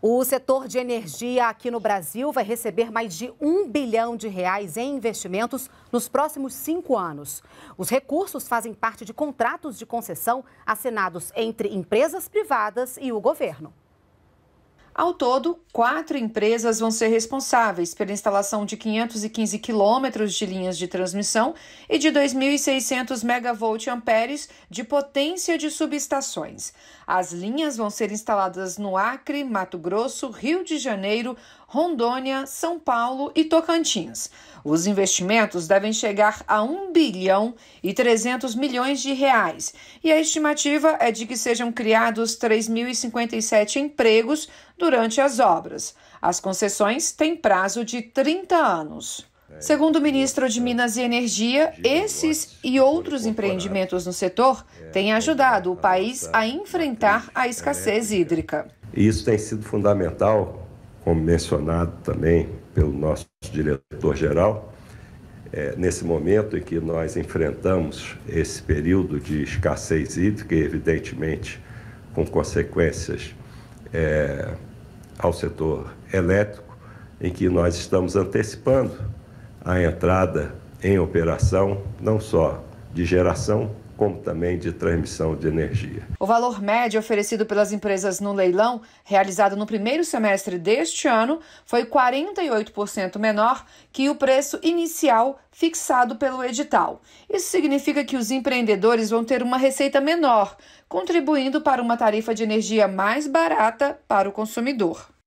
O setor de energia aqui no Brasil vai receber mais de um bilhão de reais em investimentos nos próximos cinco anos. Os recursos fazem parte de contratos de concessão assinados entre empresas privadas e o governo. Ao todo, quatro empresas vão ser responsáveis pela instalação de 515 quilômetros de linhas de transmissão e de 2.600 megavolt-amperes de potência de subestações. As linhas vão ser instaladas no Acre, Mato Grosso, Rio de Janeiro, Rondônia, São Paulo e Tocantins. Os investimentos devem chegar a 1 bilhão e 300 milhões de reais, e a estimativa é de que sejam criados 3.057 empregos durante as obras. As concessões têm prazo de 30 anos. É, Segundo o é ministro de Minas e Energia, esses e outros empreendimentos no setor é, têm ajudado o país a enfrentar a escassez hídrica. Isso tem sido fundamental, como mencionado também pelo nosso diretor-geral, é, nesse momento em que nós enfrentamos esse período de escassez hídrica, evidentemente com consequências é, ao setor elétrico, em que nós estamos antecipando a entrada em operação não só de geração como também de transmissão de energia. O valor médio oferecido pelas empresas no leilão, realizado no primeiro semestre deste ano, foi 48% menor que o preço inicial fixado pelo edital. Isso significa que os empreendedores vão ter uma receita menor, contribuindo para uma tarifa de energia mais barata para o consumidor.